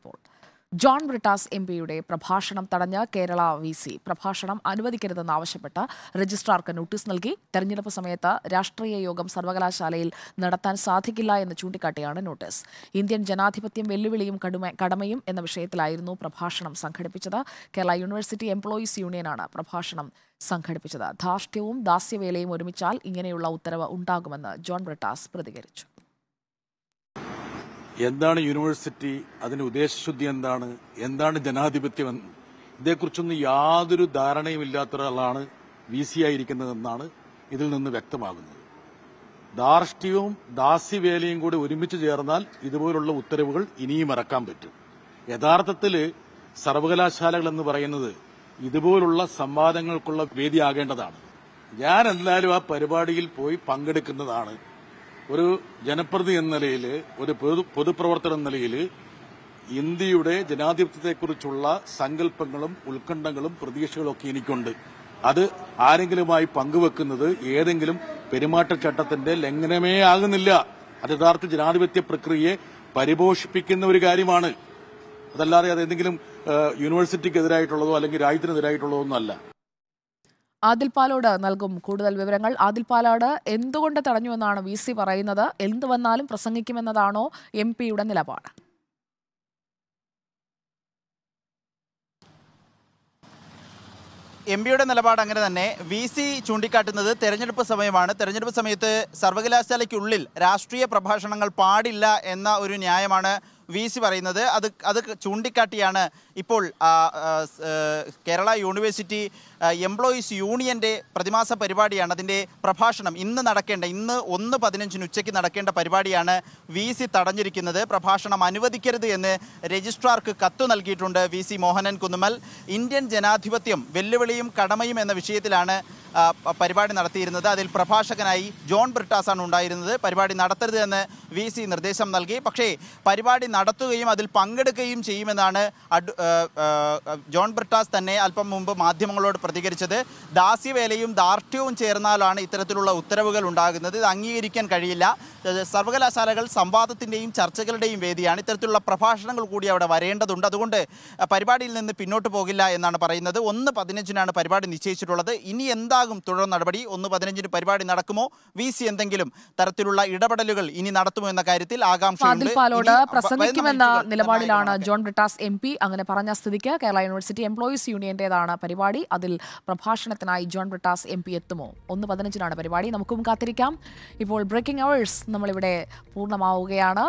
ഇപ്പോൾ John Brittas M പിയുടെ പ്രഭാഷണം തടഞ്ഞ കേരള വി സി പ്രഭാഷണം അനുവദിക്കരുതെന്നാവശ്യപ്പെട്ട് രജിസ്ട്രാർക്ക് നോട്ടീസ് നൽകി തെരഞ്ഞെടുപ്പ് സമയത്ത് രാഷ്ട്രീയ യോഗം സർവകലാശാലയിൽ നടത്താൻ സാധിക്കില്ല എന്ന് ചൂണ്ടിക്കാട്ടിയാണ് നോട്ടീസ് ഇന്ത്യൻ ജനാധിപത്യം വെല്ലുവിളിയും കടമയും എന്ന വിഷയത്തിലായിരുന്നു പ്രഭാഷണം സംഘടിപ്പിച്ചത് കേരള യൂണിവേഴ്സിറ്റി എംപ്ലോയീസ് യൂണിയനാണ് പ്രഭാഷണം സംഘടിപ്പിച്ചത് ധാർഷ്ട്യവും ദാസ്യവേലയും ഒരുമിച്ചാൽ ഇങ്ങനെയുള്ള ഉത്തരവ് ഉണ്ടാകുമെന്ന് ജോൺ ബ്രിട്ടാസ് പ്രതികരിച്ചു എന്താണ് യൂണിവേഴ്സിറ്റി അതിന്റെ ഉദ്ദേശശുദ്ധി എന്താണ് എന്താണ് ജനാധിപത്യം എന്ന് ഇതേക്കുറിച്ചൊന്നും യാതൊരു ധാരണയും ഇല്ലാത്ത ഒരാളാണ് വി സി ആയിരിക്കുന്നതെന്നാണ് ഇതിൽ നിന്ന് വ്യക്തമാകുന്നത് ധാർഷ്ട്യവും ദാസ്യവേലയും കൂടി ഒരുമിച്ച് ചേർന്നാൽ ഇതുപോലുള്ള ഉത്തരവുകൾ ഇനിയും ഇറക്കാൻ പറ്റും യഥാർത്ഥത്തിൽ സർവകലാശാലകൾ എന്ന് പറയുന്നത് ഇതുപോലുള്ള സംവാദങ്ങൾക്കുള്ള വേദിയാകേണ്ടതാണ് ഞാൻ എന്തായാലും ആ പരിപാടിയിൽ പോയി പങ്കെടുക്കുന്നതാണ് ഒരു ജനപ്രതി എന്ന നിലയിൽ ഒരു പൊതുപ്രവർത്തകൻ എന്ന നിലയിൽ ഇന്ത്യയുടെ ജനാധിപത്യത്തെക്കുറിച്ചുള്ള സങ്കല്പങ്ങളും ഉത്കണ്ഠങ്ങളും പ്രതീക്ഷകളും ഒക്കെ എനിക്കുണ്ട് അത് ആരെങ്കിലുമായി പങ്കുവെക്കുന്നത് ഏതെങ്കിലും പെരുമാറ്റച്ചട്ടത്തിന്റെ ലംഘനമേ ആകുന്നില്ല അത് യഥാർത്ഥ ജനാധിപത്യ പ്രക്രിയയെ പരിപോഷിപ്പിക്കുന്ന ഒരു കാര്യമാണ് അതല്ലാതെ അതെന്തെങ്കിലും യൂണിവേഴ്സിറ്റിക്കെതിരായിട്ടുള്ളതോ അല്ലെങ്കിൽ രാജ്യത്തിനെതിരായിട്ടുള്ളതോ ഒന്നല്ല ആദിൽ പാലോട് നൽകും കൂടുതൽ വിവരങ്ങൾ ആദിൽ പാലാട് എന്തുകൊണ്ട് തടഞ്ഞുവെന്നാണ് വി സി പറയുന്നത് എന്ത് വന്നാലും പ്രസംഗിക്കുമെന്നതാണോ എം പിയുടെ നിലപാട് എം പിയുടെ നിലപാട് അങ്ങനെ തന്നെ വി സി ചൂണ്ടിക്കാട്ടുന്നത് തെരഞ്ഞെടുപ്പ് സമയമാണ് തെരഞ്ഞെടുപ്പ് സമയത്ത് സർവകലാശാലയ്ക്കുള്ളിൽ രാഷ്ട്രീയ പ്രഭാഷണങ്ങൾ പാടില്ല എന്ന ഒരു ന്യായമാണ് വി പറയുന്നത് അത് അത് ചൂണ്ടിക്കാട്ടിയാണ് ഇപ്പോൾ കേരള യൂണിവേഴ്സിറ്റി എംപ്ലോയീസ് യൂണിയൻ്റെ പ്രതിമാസ പരിപാടിയാണ് അതിൻ്റെ പ്രഭാഷണം ഇന്ന് നടക്കേണ്ട ഇന്ന് ഒന്ന് പതിനഞ്ചിന് ഉച്ചയ്ക്ക് നടക്കേണ്ട പരിപാടിയാണ് വി സി തടഞ്ഞിരിക്കുന്നത് പ്രഭാഷണം അനുവദിക്കരുത് എന്ന് രജിസ്ട്രാർക്ക് കത്തു നൽകിയിട്ടുണ്ട് V C Mohanan Kunnummal Indian ജനാധിപത്യം വെല്ലുവിളിയും കടമയും എന്ന വിഷയത്തിലാണ് പരിപാടി നടത്തിയിരുന്നത് അതിൽ പ്രഭാഷകനായി ജോൺ ബ്രിട്ടാസാണ് ഉണ്ടായിരുന്നത് പരിപാടി നടത്തരുത് എന്ന് വി സി നിർദ്ദേശം നൽകി പക്ഷേ പരിപാടി നടത്തുകയും അതിൽ പങ്കെടുക്കുകയും ചെയ്യുമെന്നാണ് ജോൺ ബ്രിട്ടാസ് തന്നെ അല്പം മുമ്പ് മാധ്യമങ്ങളോട് പ്രതികരിച്ചത് ദാസ്യവേലയും ദാർഢ്യവും ചേർന്നാലാണ് ഇത്തരത്തിലുള്ള ഉത്തരവുകൾ ഉണ്ടാകുന്നത് ഇത് അംഗീകരിക്കാൻ കഴിയില്ല സർവകലാശാലകൾ സംവാദത്തിൻ്റെയും ചർച്ചകളുടെയും വേദിയാണ് ഇത്തരത്തിലുള്ള പ്രഭാഷണങ്ങൾ കൂടി അവിടെ വരേണ്ടതുണ്ട് അതുകൊണ്ട് പരിപാടിയിൽ നിന്ന് പിന്നോട്ട് പോകില്ല എന്നാണ് പറയുന്നത് ഒന്ന് പതിനഞ്ചിനാണ് പരിപാടി നിശ്ചയിച്ചിട്ടുള്ളത് ഇനി എന്താകും തുടർ നടപടി ഒന്ന് പതിനഞ്ചിന് പരിപാടി നടക്കുമോ വി എന്തെങ്കിലും തരത്തിലുള്ള ഇടപെടലുകൾ ഇനി നടത്തുമോ എന്ന കാര്യത്തിൽ ആകാംക്ഷയുണ്ട് വിളിക്കുമെന്ന നിലപാടിലാണ് ജോൺ ബ്രിട്ടാസ് എം പി അങ്ങനെ പറഞ്ഞ സ്ഥിതിക്ക് കേരള യൂണിവേഴ്സിറ്റി എംപ്ലോയീസ് യൂണിയന്റേതാണ് പരിപാടി അതിൽ പ്രഭാഷണത്തിനായി ജോൺ ബ്രിട്ടാസ് എം പി എത്തുമോ ഒന്ന് പതിനഞ്ചിനാണ് പരിപാടി നമുക്കും കാത്തിരിക്കാം ഇപ്പോൾ ബ്രേക്കിംഗ് അവേഴ്സ് നമ്മളിവിടെ പൂർണ്ണമാവുകയാണ്